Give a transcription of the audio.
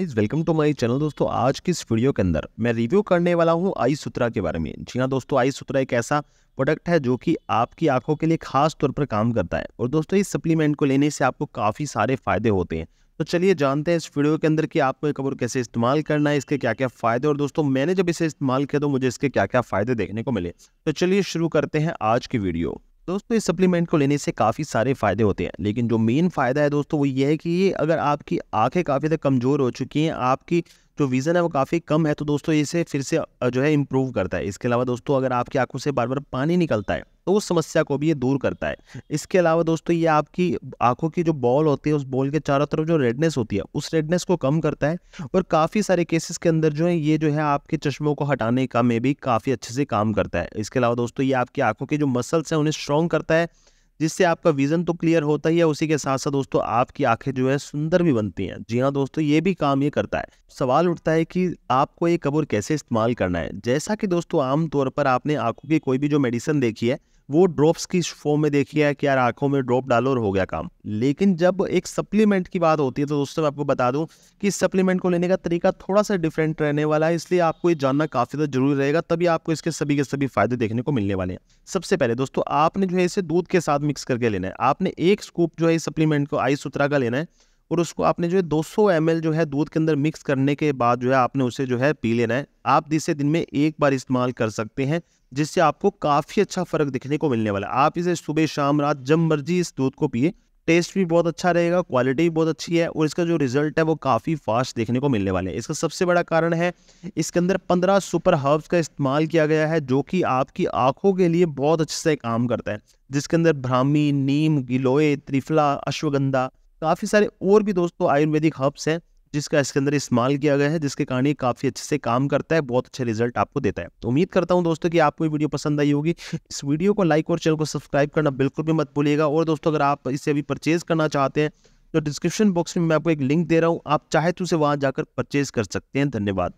guys welcome to my channel दोस्तों आज की इस वीडियो के अंदर मैं रिव्यू करने वाला हूं आई सुत्रा के बारे में जी हाँ दोस्तों आई सुत्रा एक ऐसा प्रोडक्ट है जो कि आपकी आंखों के लिए खास तौर पर काम करता है और दोस्तों इस सप्लीमेंट को लेने से आपको काफ़ी सारे फायदे होते हैं तो चलिए जानते हैं इस वीडियो के अंदर कि आपको एक कबर कैसे इस्तेमाल करना है इसके क्या क्या फ़ायदे और दोस्तों मैंने जब इसे इस्तेमाल किया तो मुझे इसके क्या क्या फ़ायदे देखने को मिले तो चलिए शुरू करते हैं आज की वीडियो दोस्तों इस सप्लीमेंट को लेने से काफ़ी सारे फ़ायदे होते हैं लेकिन जो मेन फ़ायदा है दोस्तों वो ये है कि अगर आपकी आंखें काफ़ी ज्यादा कमज़ोर हो चुकी हैं आपकी जो विज़न है वो काफ़ी कम है तो दोस्तों इसे फिर से जो है इम्प्रूव करता है इसके अलावा दोस्तों अगर आपकी आंखों से बार बार पानी निकलता है तो उस समस्या को भी ये दूर करता है इसके अलावा दोस्तों ये आपकी आंखों की जो बॉल होती है उस बॉल के चारों तरफ जो रेडनेस होती है उस रेडनेस को कम करता है और काफ़ी सारे केसेस के अंदर जो है ये जो है आपके चश्मों को हटाने का में भी काफ़ी अच्छे से काम करता है इसके अलावा दोस्तों ये आपकी आंखों के जो मसल्स हैं उन्हें स्ट्रॉन्ग करता है जिससे आपका विज़न तो क्लियर होता ही है उसी के साथ साथ दोस्तों आपकी आंखें जो है सुंदर भी बनती हैं जी हाँ दोस्तों ये भी काम ये करता है सवाल उठता है कि आपको ये कबूर कैसे इस्तेमाल करना है जैसा कि दोस्तों आमतौर पर आपने आंखों की कोई भी जो मेडिसिन देखी है वो ड्रॉप्स की फॉर्म में देखिए कि यार आंखों में ड्रॉप डालो और हो गया काम लेकिन जब एक सप्लीमेंट की बात होती है तो दोस्तों मैं आपको बता दूं कि इस सप्लीमेंट को लेने का तरीका थोड़ा सा डिफरेंट रहने वाला है इसलिए आपको ये जानना काफ़ी ज़्यादा जरूरी रहेगा तभी आपको इसके सभी के सभी फायदे देखने को मिलने वाले हैं सबसे पहले दोस्तों आपने जो है इसे दूध के साथ मिक्स करके लेना है आपने एक स्कूप जो है सप्लीमेंट को आई सुतरा का लेना है और उसको आपने जो है 200 एम जो है दूध के अंदर मिक्स करने के बाद जो है आपने उसे जो है पी लेना है आप इसे दिन में एक बार इस्तेमाल कर सकते हैं जिससे आपको काफ़ी अच्छा फ़र्क दिखने को मिलने वाला है आप इसे सुबह शाम रात जब मर्जी इस दूध को पिए टेस्ट भी बहुत अच्छा रहेगा क्वालिटी भी बहुत अच्छी है और इसका जो रिजल्ट है वो काफ़ी फास्ट देखने को मिलने वाले हैं इसका सबसे बड़ा कारण है इसके अंदर पंद्रह सुपर हर्ब्स का इस्तेमाल किया गया है जो कि आपकी आंखों के लिए बहुत अच्छे से काम करता है जिसके अंदर भ्रामी नीम गिलोय त्रिफला अश्वगंधा काफ़ी सारे और भी दोस्तों आयुर्वेदिक हर्ब्स हैं जिसका इसके अंदर इस्तेमाल किया गया है जिसके कारण ये काफ़ी अच्छे से काम करता है बहुत अच्छे रिजल्ट आपको देता है तो उम्मीद करता हूँ दोस्तों कि आपको ये वीडियो पसंद आई होगी इस वीडियो को लाइक और चैनल को सब्सक्राइब करना बिल्कुल भी मत भूलिएगा और दोस्तों अगर आप इसे अभी परचेज़ करना चाहते हैं तो डिस्क्रिप्शन बॉक्स में मैं आपको एक लिंक दे रहा हूँ आप चाहे तो उसे वहाँ जाकर परचेज़ कर सकते हैं धन्यवाद